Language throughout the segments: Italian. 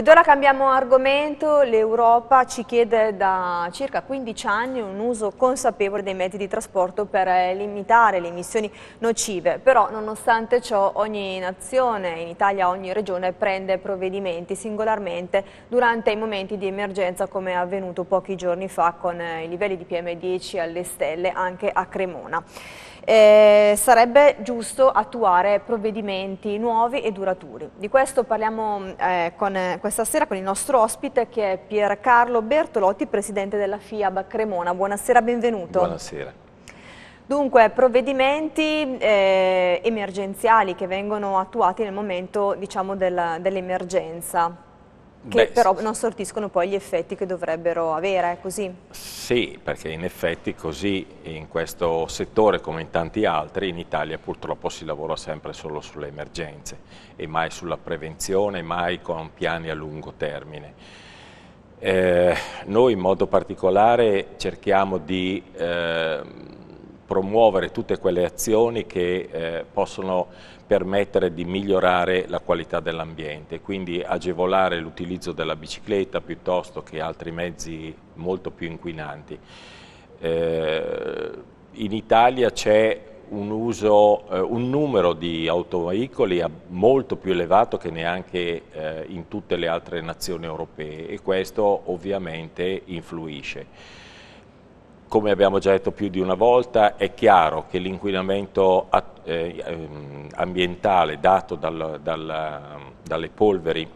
Ed ora cambiamo argomento, l'Europa ci chiede da circa 15 anni un uso consapevole dei mezzi di trasporto per eh, limitare le emissioni nocive, però nonostante ciò ogni nazione, in Italia ogni regione prende provvedimenti singolarmente durante i momenti di emergenza come è avvenuto pochi giorni fa con eh, i livelli di PM10 alle stelle anche a Cremona eh, sarebbe giusto attuare provvedimenti nuovi e duraturi. Di questo parliamo eh, con, questa sera con il nostro ospite che è Pier Carlo Bertolotti, presidente della FIAB Cremona. Buonasera, benvenuto. Buonasera. Dunque, provvedimenti eh, emergenziali che vengono attuati nel momento diciamo, dell'emergenza, dell che Beh, però non sortiscono poi gli effetti che dovrebbero avere, è così? Sì, perché in effetti così in questo settore come in tanti altri in Italia purtroppo si lavora sempre solo sulle emergenze e mai sulla prevenzione, mai con piani a lungo termine. Eh, noi in modo particolare cerchiamo di eh, promuovere tutte quelle azioni che eh, possono permettere di migliorare la qualità dell'ambiente, quindi agevolare l'utilizzo della bicicletta piuttosto che altri mezzi molto più inquinanti. Eh, in Italia c'è un, uso, eh, un numero di autoveicoli molto più elevato che neanche eh, in tutte le altre nazioni europee e questo ovviamente influisce. Come abbiamo già detto più di una volta, è chiaro che l'inquinamento eh, ehm, ambientale dato dal, dal, dalle polveri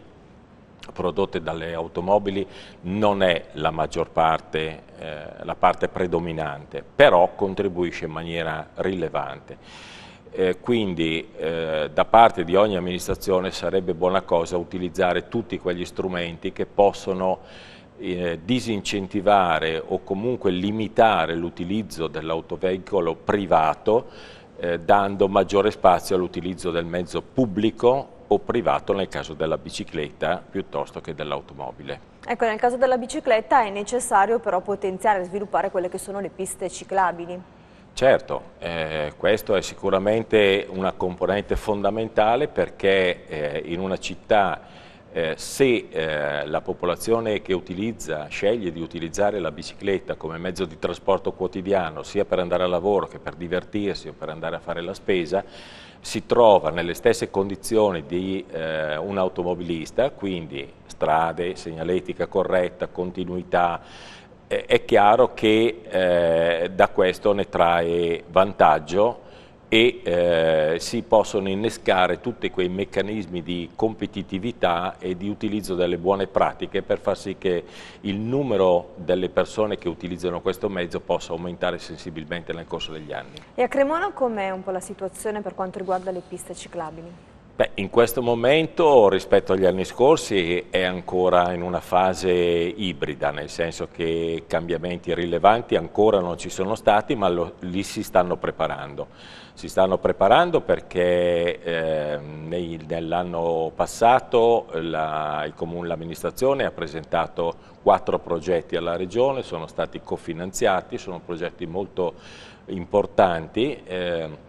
prodotte dalle automobili non è la maggior parte, eh, la parte predominante, però contribuisce in maniera rilevante. Eh, quindi eh, da parte di ogni amministrazione sarebbe buona cosa utilizzare tutti quegli strumenti che possono eh, disincentivare o comunque limitare l'utilizzo dell'autoveicolo privato eh, dando maggiore spazio all'utilizzo del mezzo pubblico o privato nel caso della bicicletta piuttosto che dell'automobile. Ecco, nel caso della bicicletta è necessario però potenziare e sviluppare quelle che sono le piste ciclabili. Certo, eh, questo è sicuramente una componente fondamentale perché eh, in una città eh, se eh, la popolazione che utilizza, sceglie di utilizzare la bicicletta come mezzo di trasporto quotidiano, sia per andare a lavoro che per divertirsi o per andare a fare la spesa, si trova nelle stesse condizioni di eh, un automobilista, quindi strade, segnaletica corretta, continuità, eh, è chiaro che eh, da questo ne trae vantaggio e eh, si possono innescare tutti quei meccanismi di competitività e di utilizzo delle buone pratiche per far sì che il numero delle persone che utilizzano questo mezzo possa aumentare sensibilmente nel corso degli anni. E a Cremona com'è un po' la situazione per quanto riguarda le piste ciclabili? Beh, in questo momento rispetto agli anni scorsi è ancora in una fase ibrida, nel senso che cambiamenti rilevanti ancora non ci sono stati, ma lo, lì si stanno preparando. Si stanno preparando perché eh, nell'anno passato la, il Comune, l'amministrazione ha presentato quattro progetti alla Regione, sono stati cofinanziati, sono progetti molto importanti. Eh,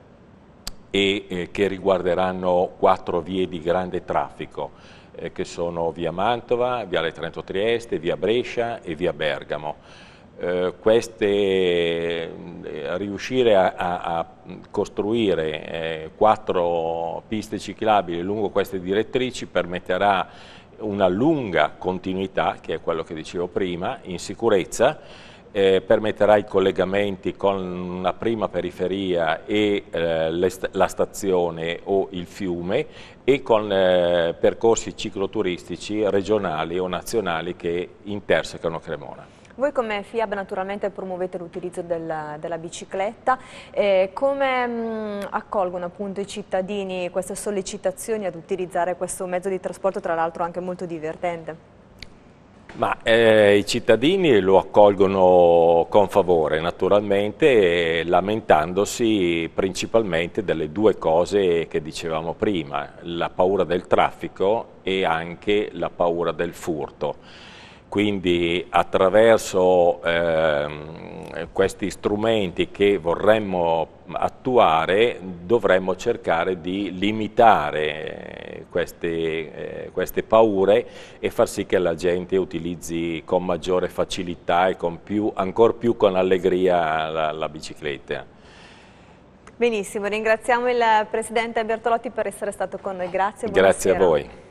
e eh, che riguarderanno quattro vie di grande traffico eh, che sono via Mantova, viale Trento Trieste, via Brescia e via Bergamo. Eh, queste, eh, riuscire a, a, a costruire eh, quattro piste ciclabili lungo queste direttrici permetterà una lunga continuità, che è quello che dicevo prima, in sicurezza eh, permetterà i collegamenti con la prima periferia e eh, la stazione o il fiume e con eh, percorsi cicloturistici regionali o nazionali che intersecano Cremona. Voi come FIAB naturalmente promuovete l'utilizzo della, della, bicicletta, eh, come mh, mm, accolgono appunto i cittadini queste sollecitazioni ad utilizzare questo mezzo di trasporto tra l'altro anche molto divertente? Ma eh, i cittadini lo accolgono con favore, naturalmente, lamentandosi principalmente delle due cose che dicevamo prima, la paura del traffico e anche la paura del furto quindi attraverso eh, questi strumenti che vorremmo attuare dovremmo cercare di limitare eh, queste, eh, queste, paure e far sì che la gente utilizzi con maggiore facilità e con più, ancora più con allegria la, la bicicletta. Benissimo, ringraziamo il Presidente Bertolotti per essere stato con noi, grazie. Grazie buonasera. a voi.